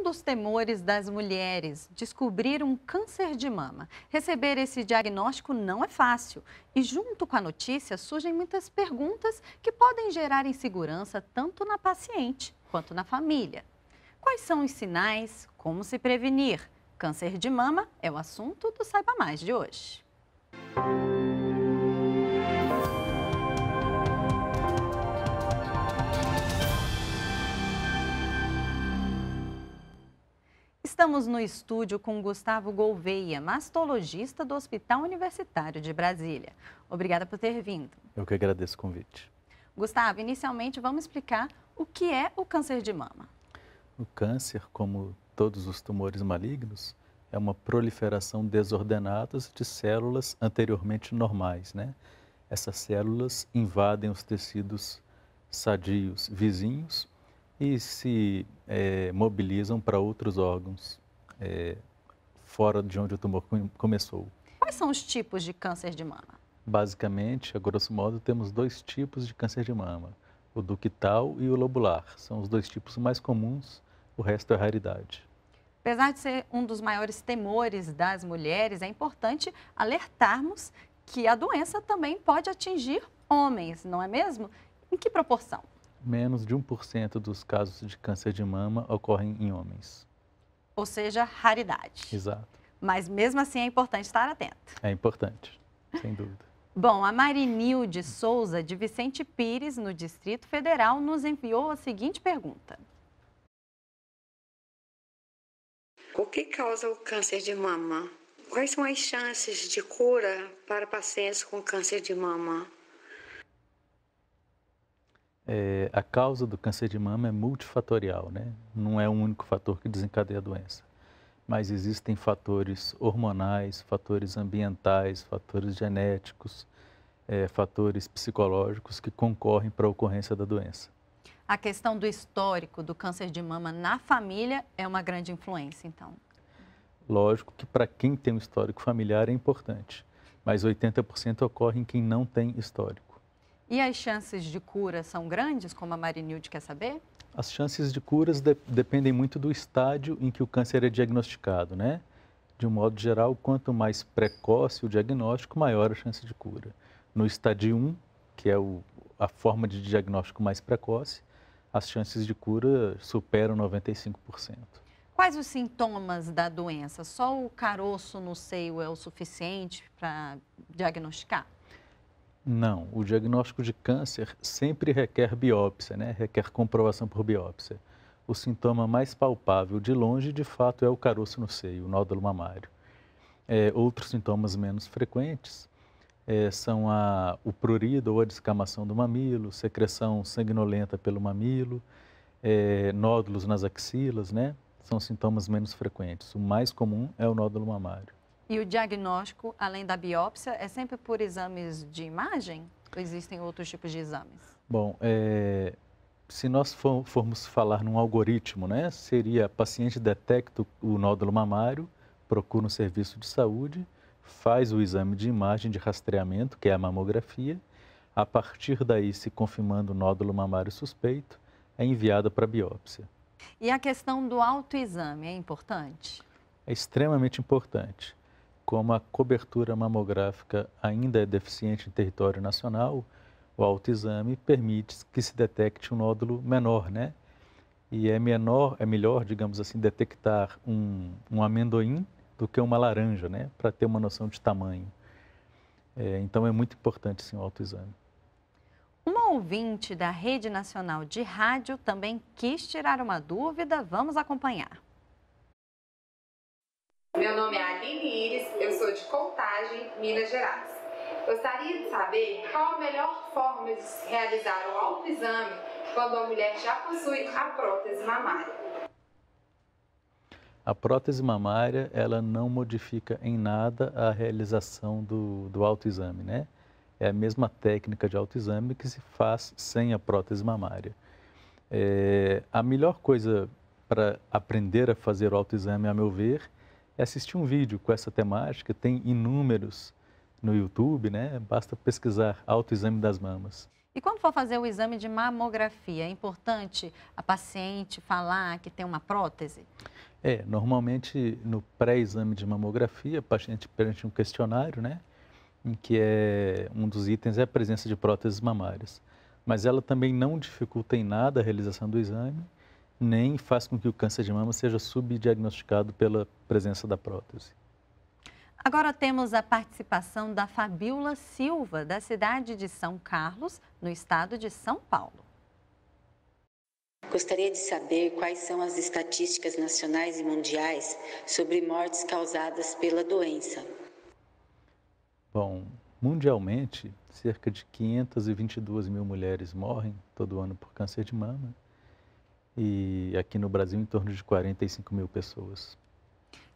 um dos temores das mulheres, descobrir um câncer de mama. Receber esse diagnóstico não é fácil. E junto com a notícia surgem muitas perguntas que podem gerar insegurança tanto na paciente quanto na família. Quais são os sinais? Como se prevenir? Câncer de mama é o assunto do Saiba Mais de hoje. Música Estamos no estúdio com Gustavo Gouveia, mastologista do Hospital Universitário de Brasília. Obrigada por ter vindo. Eu que agradeço o convite. Gustavo, inicialmente vamos explicar o que é o câncer de mama. O câncer, como todos os tumores malignos, é uma proliferação desordenada de células anteriormente normais, né? Essas células invadem os tecidos sadios vizinhos e se é, mobilizam para outros órgãos é, fora de onde o tumor começou. Quais são os tipos de câncer de mama? Basicamente, a grosso modo, temos dois tipos de câncer de mama: o ductal e o lobular. São os dois tipos mais comuns, o resto é raridade. Apesar de ser um dos maiores temores das mulheres, é importante alertarmos que a doença também pode atingir homens, não é mesmo? Em que proporção? menos de 1% dos casos de câncer de mama ocorrem em homens. Ou seja, raridade. Exato. Mas mesmo assim é importante estar atento. É importante, sem dúvida. Bom, a Marinilde Souza, de Vicente Pires, no Distrito Federal, nos enviou a seguinte pergunta. O que causa o câncer de mama? Quais são as chances de cura para pacientes com câncer de mama? é, a causa do câncer de mama é multifatorial, né? Não é um único fator que desencadeia a doença. Mas existem fatores hormonais, fatores ambientais, fatores genéticos, é, fatores psicológicos que concorrem para a ocorrência da doença. A questão do histórico do câncer de mama na família é uma grande influência, então. Lógico que para quem tem um histórico familiar é importante, mas 80% ocorre em quem não tem histórico. E as chances de cura são grandes, como a Marinilde quer saber? As chances de curas de, dependem muito do estádio em que o câncer é diagnosticado, né? De um modo geral, quanto mais precoce o diagnóstico, maior a chance de cura. No estádio 1, que é o, a forma de diagnóstico mais precoce, as chances de cura superam 95%. Quais os sintomas da doença? Só o caroço no seio é o suficiente para diagnosticar? Não, o diagnóstico de câncer sempre requer biópsia, né? requer comprovação por biópsia. O sintoma mais palpável de longe, de fato, é o caroço no seio, o nódulo mamário. É, outros sintomas menos frequentes é, são a, o prurido ou a descamação do mamilo, secreção sanguinolenta pelo mamilo, é, nódulos nas axilas, né? São sintomas menos frequentes. O mais comum é o nódulo mamário. E o diagnóstico, além da biópsia, é sempre por exames de imagem? Ou existem outros tipos de exames? Bom, é, se nós for, formos falar num algoritmo, né, seria paciente detecta o nódulo mamário, procura um serviço de saúde, faz o exame de imagem de rastreamento, que é a mamografia. A partir daí, se confirmando o nódulo mamário suspeito, é enviado para biópsia. E a questão do autoexame é importante? É extremamente importante como a cobertura mamográfica ainda é deficiente em território nacional, o autoexame permite que se detecte um nódulo menor, né? E é menor, é melhor, digamos assim, detectar um, um amendoim do que uma laranja, né? Para ter uma noção de tamanho. É, então é muito importante sim o autoexame. Uma ouvinte da Rede Nacional de Rádio também quis tirar uma dúvida, vamos acompanhar. de Contagem, Minas Gerais. Gostaria de saber qual a melhor forma de realizar o autoexame quando a mulher já possui a prótese mamária. A prótese mamária, ela não modifica em nada a realização do, do autoexame, né? É a mesma técnica de autoexame que se faz sem a prótese mamária. É, a melhor coisa para aprender a fazer o autoexame, a meu ver, é assistir um vídeo com essa temática, tem inúmeros no YouTube, né? Basta pesquisar autoexame das mamas. E quando for fazer o exame de mamografia, é importante a paciente falar que tem uma prótese? É, normalmente no pré-exame de mamografia, a paciente perante um questionário, né? Em que é, um dos itens é a presença de próteses mamárias. Mas ela também não dificulta em nada a realização do exame nem faz com que o câncer de mama seja subdiagnosticado pela presença da prótese. Agora temos a participação da Fabiola Silva, da cidade de São Carlos, no estado de São Paulo. Gostaria de saber quais são as estatísticas nacionais e mundiais sobre mortes causadas pela doença. Bom, mundialmente, cerca de 522 mil mulheres morrem todo ano por câncer de mama e aqui no Brasil em torno de 45 mil pessoas.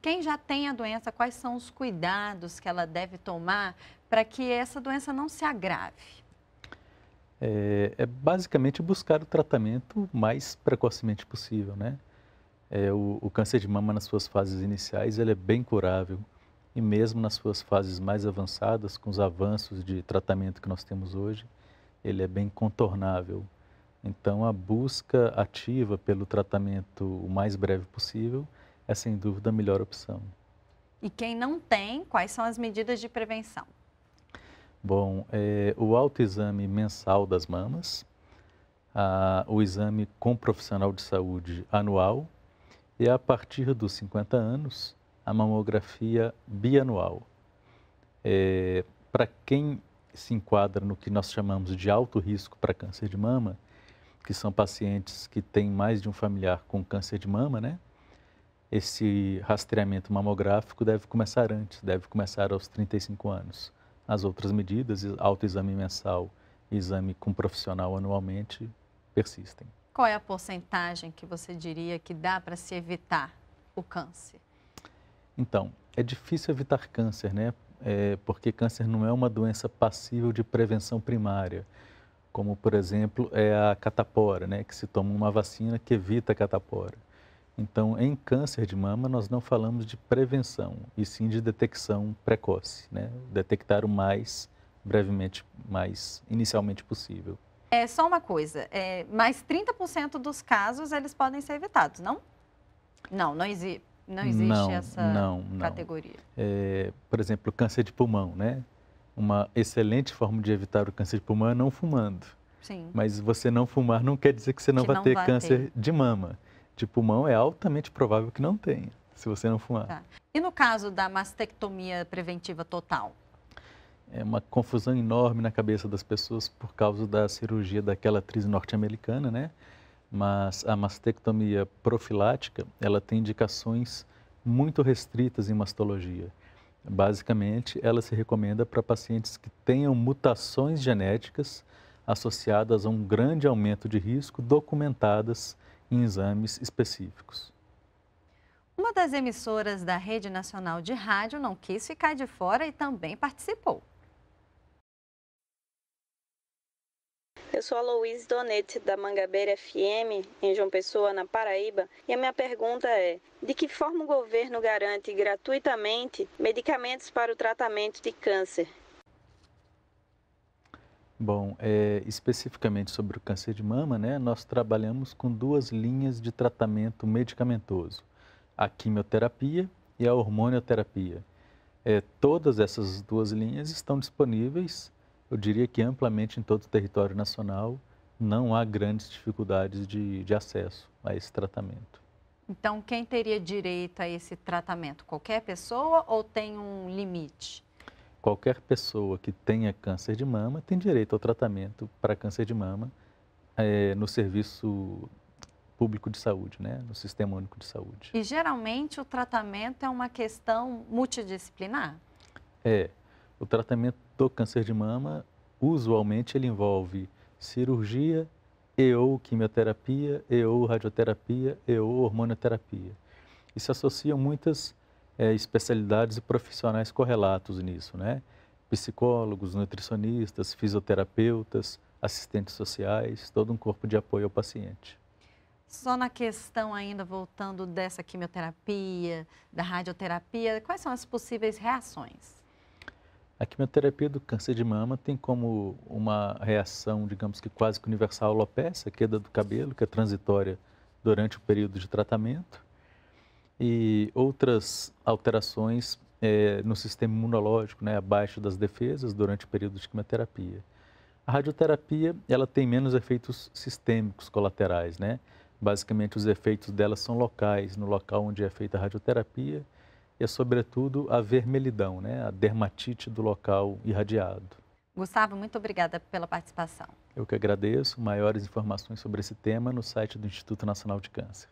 Quem já tem a doença, quais são os cuidados que ela deve tomar para que essa doença não se agrave? É, é, basicamente buscar o tratamento mais precocemente possível, né? É, o, o, câncer de mama nas suas fases iniciais ele é bem curável e mesmo nas suas fases mais avançadas, com os avanços de tratamento que nós temos hoje, ele é bem contornável. Então, a busca ativa pelo tratamento o mais breve possível é, sem dúvida, a melhor opção. E quem não tem, quais são as medidas de prevenção? Bom, é, o autoexame mensal das mamas, a, o exame com profissional de saúde anual e, a partir dos 50 anos, a mamografia bianual. É, para quem se enquadra no que nós chamamos de alto risco para câncer de mama, que são pacientes que têm mais de um familiar com câncer de mama, né? Esse rastreamento mamográfico deve começar antes, deve começar aos 35 anos. As outras medidas, autoexame mensal e exame com profissional anualmente, persistem. Qual é a porcentagem que você diria que dá para se evitar o câncer? Então, é difícil evitar câncer, né? É, porque câncer não é uma doença passível de prevenção primária como por exemplo é a catapora, né, que se toma uma vacina que evita a catapora. Então, em câncer de mama, nós não falamos de prevenção, e sim de detecção precoce, né? detectar o mais brevemente, mais inicialmente possível. É só uma coisa, é, mais 30% dos casos eles podem ser evitados, não? Não, não existe. Não existe não, essa não, não. categoria. É, por exemplo, câncer de pulmão, né? uma excelente forma de evitar o câncer de pulmão é não fumando. Sim. Mas você não fumar não quer dizer que você não que vai não ter vai câncer ter. de mama. De pulmão é altamente provável que não tenha, se você não fumar. Tá. E no caso da mastectomia preventiva total? É uma confusão enorme na cabeça das pessoas por causa da cirurgia daquela atriz norte-americana, né? Mas a mastectomia profilática, ela tem indicações muito restritas em mastologia. Basicamente, ela se recomenda para pacientes que tenham mutações genéticas associadas a um grande aumento de risco documentadas em exames específicos. Uma das emissoras da Rede Nacional de Rádio não quis ficar de fora e também participou. Eu sou a Louise Donete, da Mangabeira FM, em João Pessoa, na Paraíba, e a minha pergunta é: de que forma o governo garante gratuitamente medicamentos para o tratamento de câncer? Bom, é, especificamente sobre o câncer de mama, né, nós trabalhamos com duas linhas de tratamento medicamentoso: a quimioterapia e a hormonioterapia. É, todas essas duas linhas estão disponíveis eu diria que amplamente em todo o território nacional não há grandes dificuldades de, de acesso a esse tratamento. Então, quem teria direito a esse tratamento? Qualquer pessoa ou tem um limite? Qualquer pessoa que tenha câncer de mama tem direito ao tratamento para câncer de mama é, no serviço público de saúde, né? no Sistema Único de Saúde. E geralmente o tratamento é uma questão multidisciplinar? É, o tratamento do câncer de mama, usualmente, ele envolve cirurgia e ou quimioterapia, e ou radioterapia, e ou hormonoterapia. E se associam muitas é, especialidades e profissionais correlatos nisso, né? Psicólogos, nutricionistas, fisioterapeutas, assistentes sociais, todo um corpo de apoio ao paciente. Só na questão ainda, voltando dessa quimioterapia, da radioterapia, quais são as possíveis reações? A quimioterapia do câncer de mama tem como uma reação, digamos que quase que universal, alopecia, queda do cabelo, que é transitória durante o período de tratamento, e outras alterações é, no sistema imunológico, né, abaixo das defesas durante o período de quimioterapia. A radioterapia ela tem menos efeitos sistêmicos colaterais, né? Basicamente os efeitos dela são locais, no local onde é feita a radioterapia é, sobretudo, a vermelhidão, né? a dermatite do local irradiado. Gustavo, muito obrigada pela participação. Eu que agradeço. Maiores informações sobre esse tema no site do Instituto Nacional de Câncer.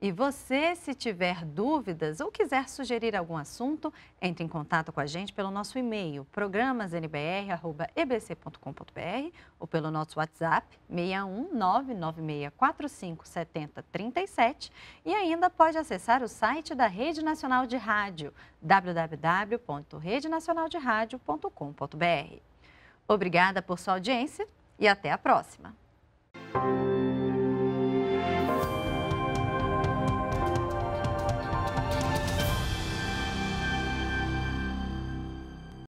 E você, se tiver dúvidas ou quiser sugerir algum assunto, entre em contato com a gente pelo nosso e-mail programasnbr@ebc.com.br ou pelo nosso WhatsApp 61996457037 e ainda pode acessar o site da Rede Nacional de Rádio www.redenacionalderadio.com.br. Obrigada por sua audiência e até a próxima.